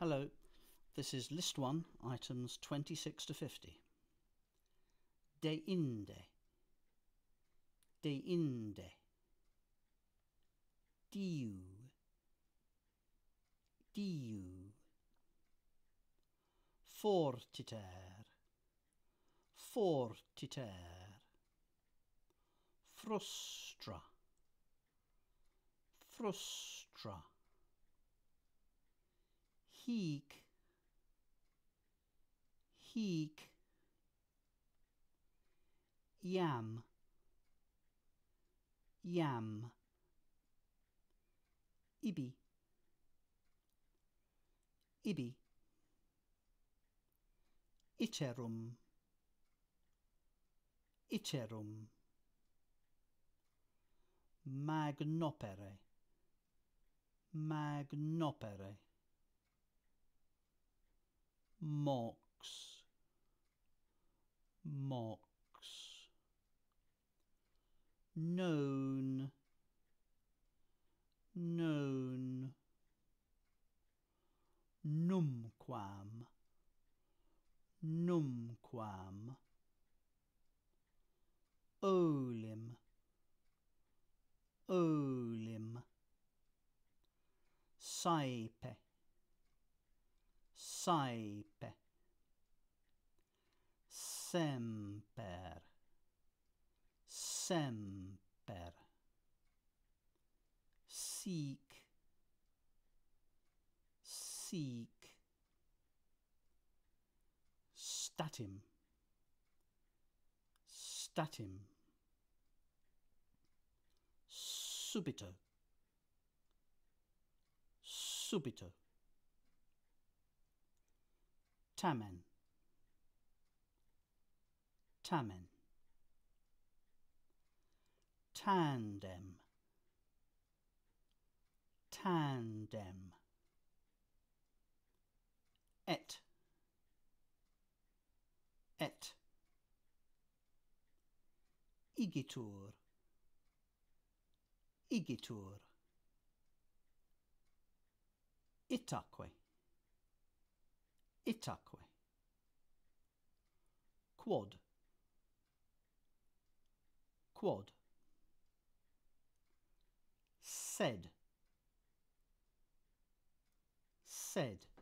Hello, this is List 1, items 26 to 50. De inde, de inde, diu, diu, fortiter, fortiter, frustra, frustra. Heek. Heek. Yam. Yam. Ibi. Ibi. Icerum. Icerum. Magnopere. Magnopere. mocks mocks known known numquam numquam olim olim saipe saipe semper semper sic sic statim statim subito subito Tamen. Tamen. Tandem. Tandem. Et. Et. Igitur. Igitur. Itaque. e Quod. Quod. Sed. Said.